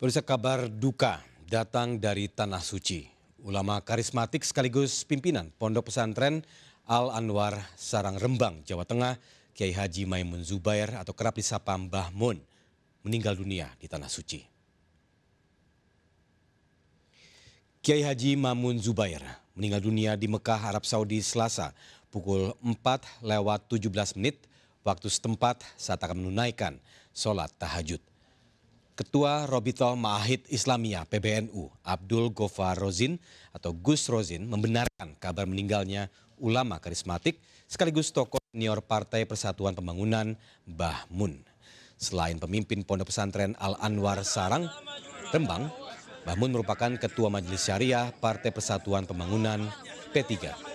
Berita kabar duka datang dari Tanah Suci. Ulama karismatik sekaligus pimpinan Pondok Pesantren Al Anwar Sarang Rembang, Jawa Tengah, Kiai Haji Maimun Zubair atau kerap disapa Mbah Mun, meninggal dunia di Tanah Suci. Kiai Haji Mamun Zubair meninggal dunia di Mekah, Arab Saudi Selasa pukul 4 lewat 17 menit waktu setempat saat akan menunaikan sholat tahajud. Ketua Robito Maahid Islamia PBNU Abdul Gofar Rozin atau Gus Rozin membenarkan kabar meninggalnya ulama karismatik sekaligus tokoh senior Partai Persatuan Pembangunan Bahmun. Selain pemimpin Pondok Pesantren Al Anwar Sarang, Rembang, Bahmun merupakan Ketua Majelis Syariah Partai Persatuan Pembangunan P3.